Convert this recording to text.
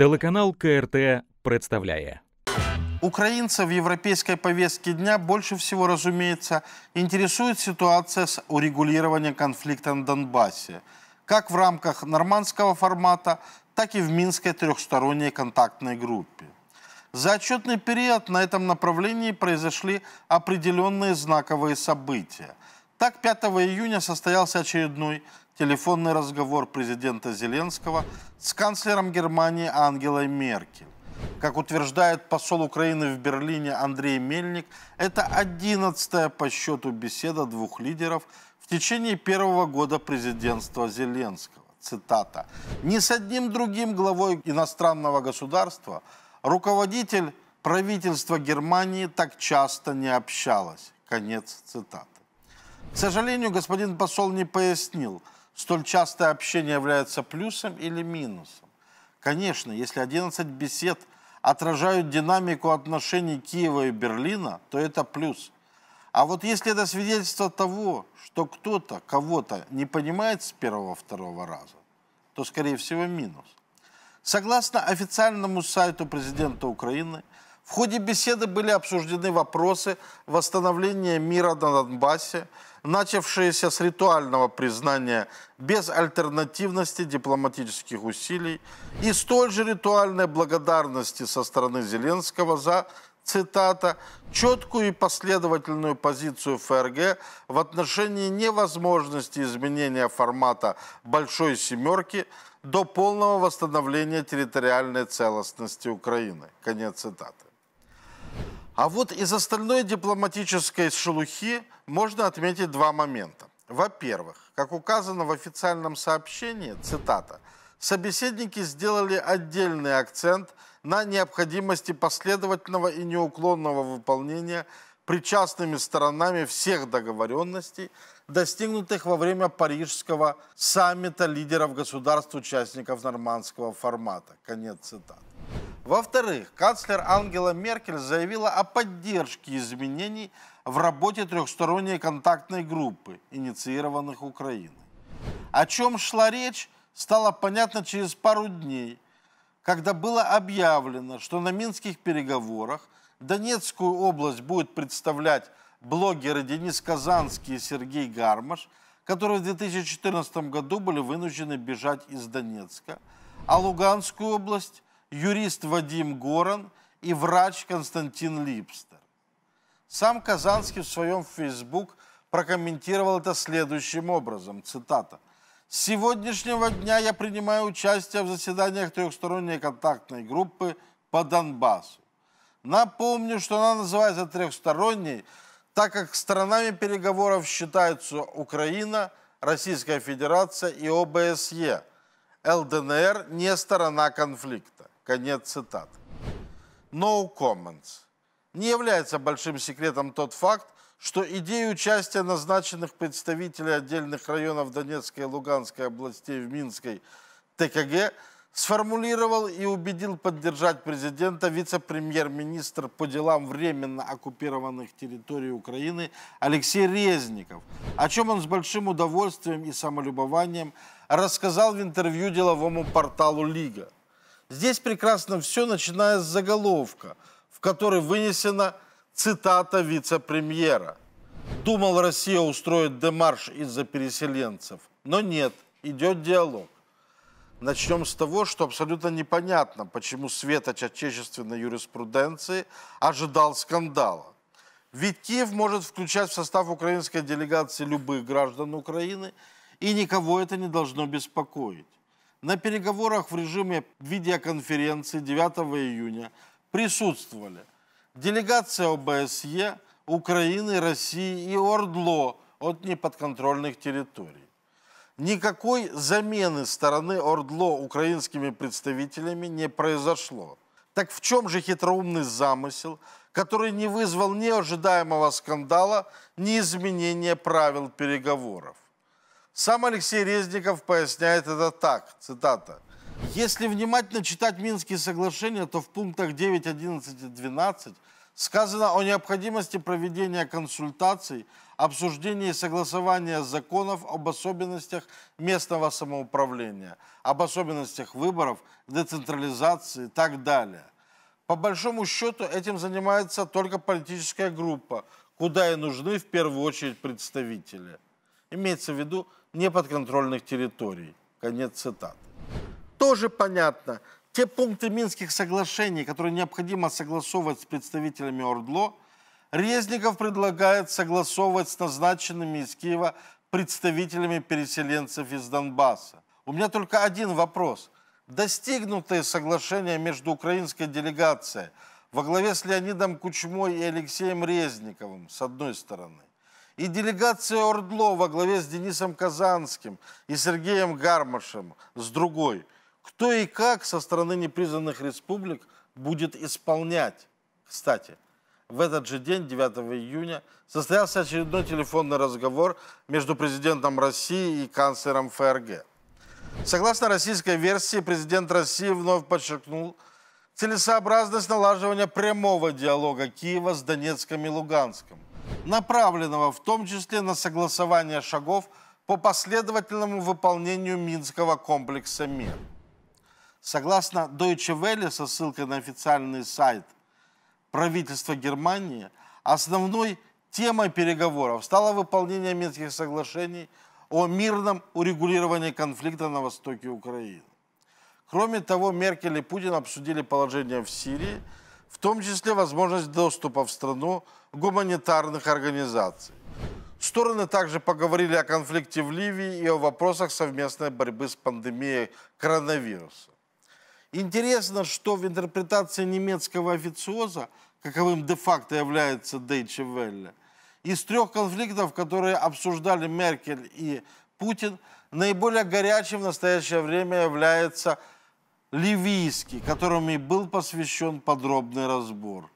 Телеканал КРТ представляет. Украинцев в европейской повестке дня больше всего, разумеется, интересует ситуация с урегулированием конфликта на Донбассе, как в рамках нормандского формата, так и в Минской трехсторонней контактной группе. За отчетный период на этом направлении произошли определенные знаковые события. Так, 5 июня состоялся очередной телефонный разговор президента Зеленского с канцлером Германии Ангелой Меркель. Как утверждает посол Украины в Берлине Андрей Мельник, это одиннадцатая по счету беседа двух лидеров в течение первого года президентства Зеленского. Цитата. «Ни с одним другим главой иностранного государства руководитель правительства Германии так часто не общалась». Конец цитаты. К сожалению, господин посол не пояснил, столь частое общение является плюсом или минусом. Конечно, если 11 бесед отражают динамику отношений Киева и Берлина, то это плюс. А вот если это свидетельство того, что кто-то кого-то не понимает с первого-второго раза, то, скорее всего, минус. Согласно официальному сайту президента Украины, в ходе беседы были обсуждены вопросы восстановления мира на Донбассе, начавшееся с ритуального признания без альтернативности дипломатических усилий и столь же ритуальной благодарности со стороны Зеленского за, цитата, «четкую и последовательную позицию ФРГ в отношении невозможности изменения формата «Большой семерки» до полного восстановления территориальной целостности Украины». Конец цитаты. А вот из остальной дипломатической шелухи можно отметить два момента. Во-первых, как указано в официальном сообщении, цитата, собеседники сделали отдельный акцент на необходимости последовательного и неуклонного выполнения причастными сторонами всех договоренностей, достигнутых во время Парижского саммита лидеров государств-участников нормандского формата. Конец цитаты. Во-вторых, канцлер Ангела Меркель заявила о поддержке изменений в работе трехсторонней контактной группы, инициированных Украиной. О чем шла речь, стало понятно через пару дней, когда было объявлено, что на минских переговорах Донецкую область будет представлять блогеры Денис Казанский и Сергей Гармаш, которые в 2014 году были вынуждены бежать из Донецка, а Луганскую область юрист Вадим Горан и врач Константин Липстер. Сам Казанский в своем Facebook прокомментировал это следующим образом, цитата. «С сегодняшнего дня я принимаю участие в заседаниях трехсторонней контактной группы по Донбассу. Напомню, что она называется трехсторонней, так как сторонами переговоров считаются Украина, Российская Федерация и ОБСЕ. ЛДНР не сторона конфликта. Конец цитат. No comments. Не является большим секретом тот факт, что идею участия назначенных представителей отдельных районов Донецкой и Луганской областей в Минской ТКГ сформулировал и убедил поддержать президента вице-премьер-министр по делам временно оккупированных территорий Украины Алексей Резников, о чем он с большим удовольствием и самолюбованием рассказал в интервью деловому порталу «Лига». Здесь прекрасно все, начиная с заголовка, в которой вынесена цитата вице-премьера. Думал, Россия устроит демарш из-за переселенцев. Но нет, идет диалог. Начнем с того, что абсолютно непонятно, почему светоч отечественной юриспруденции ожидал скандала. Ведь Киев может включать в состав украинской делегации любых граждан Украины, и никого это не должно беспокоить. На переговорах в режиме видеоконференции 9 июня присутствовали делегация ОБСЕ, Украины, России и ОРДЛО от неподконтрольных территорий. Никакой замены стороны ОРДЛО украинскими представителями не произошло. Так в чем же хитроумный замысел, который не вызвал ни ожидаемого скандала, ни изменения правил переговоров? Сам Алексей Резников поясняет это так, цитата. Если внимательно читать Минские соглашения, то в пунктах 9, 11 и 12 сказано о необходимости проведения консультаций, обсуждения и согласования законов об особенностях местного самоуправления, об особенностях выборов, децентрализации и так далее. По большому счету этим занимается только политическая группа, куда и нужны в первую очередь представители – Имеется в виду неподконтрольных территорий. Конец цитаты. Тоже понятно, те пункты Минских соглашений, которые необходимо согласовывать с представителями ОРДЛО, Резников предлагает согласовывать с назначенными из Киева представителями переселенцев из Донбасса. У меня только один вопрос. Достигнутые соглашения между украинской делегацией во главе с Леонидом Кучмой и Алексеем Резниковым, с одной стороны, и делегация Ордло во главе с Денисом Казанским и Сергеем Гармашем с другой, кто и как со стороны непризнанных республик будет исполнять. Кстати, в этот же день, 9 июня, состоялся очередной телефонный разговор между президентом России и канцлером ФРГ. Согласно российской версии, президент России вновь подчеркнул целесообразность налаживания прямого диалога Киева с Донецком и Луганском – направленного в том числе на согласование шагов по последовательному выполнению Минского комплекса мир. Согласно Deutsche Welle со ссылкой на официальный сайт правительства Германии, основной темой переговоров стало выполнение Минских соглашений о мирном урегулировании конфликта на востоке Украины. Кроме того, Меркель и Путин обсудили положение в Сирии – в том числе возможность доступа в страну гуманитарных организаций. Стороны также поговорили о конфликте в Ливии и о вопросах совместной борьбы с пандемией коронавируса. Интересно, что в интерпретации немецкого официоза, каковым де-факто является Дейче Велле, из трех конфликтов, которые обсуждали Меркель и Путин, наиболее горячим в настоящее время является ливийский, которому и был посвящен подробный разбор.